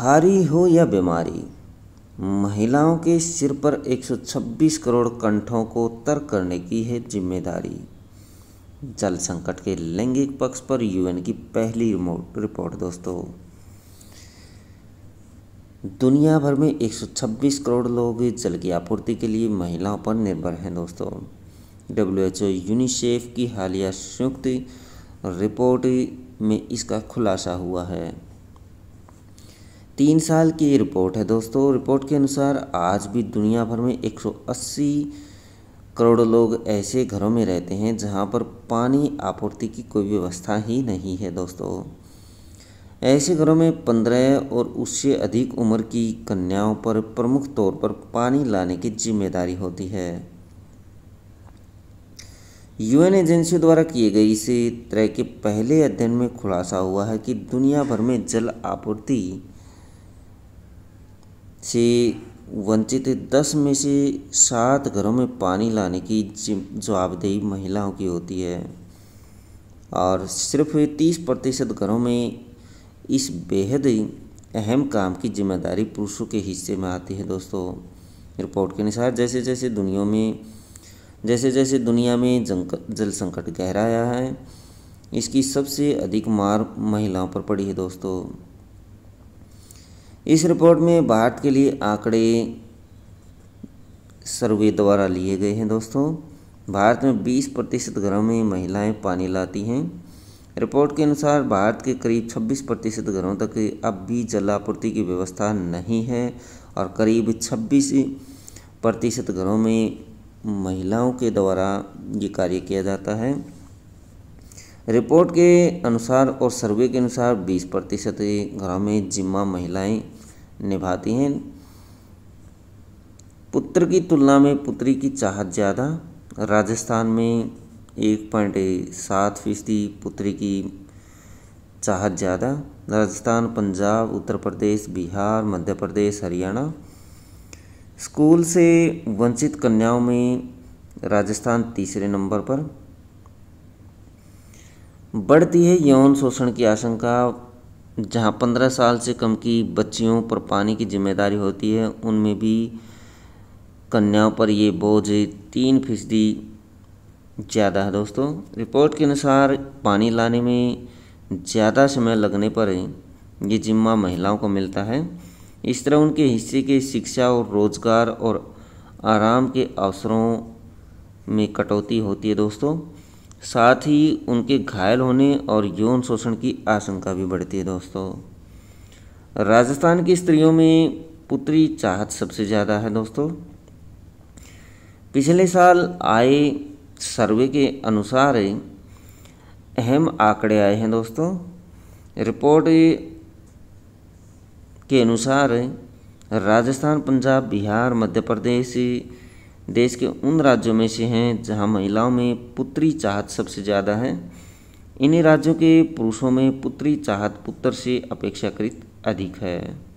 हारी हो या बीमारी महिलाओं के सिर पर 126 करोड़ कंठों को तर करने की है जिम्मेदारी जल संकट के लैंगिक पक्ष पर यूएन की पहली रिपोर्ट दोस्तों दुनिया भर में 126 करोड़ लोग जल की आपूर्ति के लिए महिलाओं पर निर्भर हैं दोस्तों डब्ल्यू यूनिसेफ की हालिया संयुक्त रिपोर्ट में इसका खुलासा हुआ है तीन साल की रिपोर्ट है दोस्तों रिपोर्ट के अनुसार आज भी दुनिया भर में 180 करोड़ लोग ऐसे घरों में रहते हैं जहाँ पर पानी आपूर्ति की कोई व्यवस्था ही नहीं है दोस्तों ऐसे घरों में पंद्रह और उससे अधिक उम्र की कन्याओं पर प्रमुख तौर पर पानी लाने की जिम्मेदारी होती है यूएन एजेंसी द्वारा किए गए इसी तरह के पहले अध्ययन में खुलासा हुआ है कि दुनिया भर में जल आपूर्ति से वंचित दस में से सात घरों में पानी लाने की जवाबदेही महिलाओं की होती है और सिर्फ तीस प्रतिशत घरों में इस बेहद अहम काम की जिम्मेदारी पुरुषों के हिस्से में आती है दोस्तों रिपोर्ट के अनुसार जैसे जैसे दुनिया में जैसे जैसे दुनिया में जल संकट गहराया है इसकी सबसे अधिक मार महिलाओं पर पड़ी है दोस्तों इस रिपोर्ट में भारत के लिए आंकड़े सर्वे द्वारा लिए गए हैं दोस्तों भारत में 20 प्रतिशत घरों में महिलाएं पानी लाती हैं रिपोर्ट के अनुसार भारत के करीब 26 प्रतिशत घरों तक अब भी जलापूर्ति की व्यवस्था नहीं है और करीब 26 प्रतिशत घरों में महिलाओं के द्वारा ये कार्य किया जाता है रिपोर्ट के अनुसार और सर्वे के अनुसार 20 प्रतिशत घरों में जिम्मा महिलाएं निभाती हैं पुत्र की तुलना में पुत्री की चाहत ज़्यादा राजस्थान में एक पॉइंट सात फीसदी पुत्री की चाहत ज़्यादा राजस्थान पंजाब उत्तर प्रदेश बिहार मध्य प्रदेश हरियाणा स्कूल से वंचित कन्याओं में राजस्थान तीसरे नंबर पर बढ़ती है यौन शोषण की आशंका जहाँ पंद्रह साल से कम की बच्चियों पर पानी की जिम्मेदारी होती है उनमें भी कन्याओं पर ये बोझ तीन फीसदी ज़्यादा है दोस्तों रिपोर्ट के अनुसार पानी लाने में ज़्यादा समय लगने पर ये जिम्मा महिलाओं को मिलता है इस तरह उनके हिस्से के शिक्षा और रोजगार और आराम के अवसरों में कटौती होती है दोस्तों साथ ही उनके घायल होने और यौन शोषण की आशंका भी बढ़ती है दोस्तों राजस्थान की स्त्रियों में पुत्री चाहत सबसे ज़्यादा है दोस्तों पिछले साल आए सर्वे के अनुसार अहम आंकड़े आए हैं दोस्तों रिपोर्ट के अनुसार राजस्थान पंजाब बिहार मध्य प्रदेश देश के उन राज्यों में से हैं जहां महिलाओं में पुत्री चाहत सबसे ज़्यादा है इन्हीं राज्यों के पुरुषों में पुत्री चाहत पुत्र से अपेक्षाकृत अधिक है